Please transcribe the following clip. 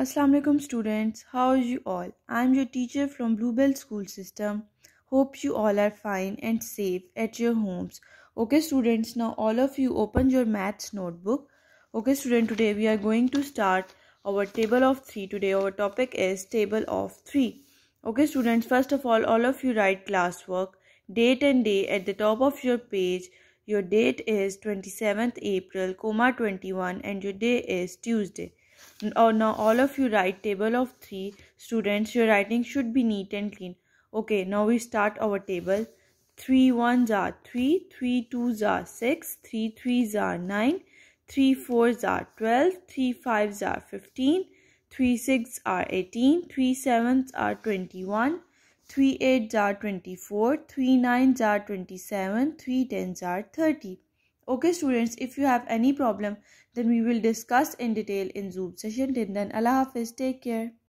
Assalamu alaikum students how are you all I am your teacher from Bluebell school system hope you all are fine and safe at your homes okay students now all of you open your maths notebook okay student today we are going to start our table of 3 today our topic is table of 3 okay students first of all all of you write classwork date and day at the top of your page your date is 27th April, comma 21 and your day is Tuesday oh now all of you write table of three students your writing should be neat and clean okay now we start our table three ones are three three twos are six three threes are nine three fours are twelve three fives are fifteen three six are eighteen three sevens are twenty one three eights are twenty four three nines are twenty seven three tens are thirty Okay students, if you have any problem, then we will discuss in detail in Zoom session. Till then, Allah Hafiz. Take care.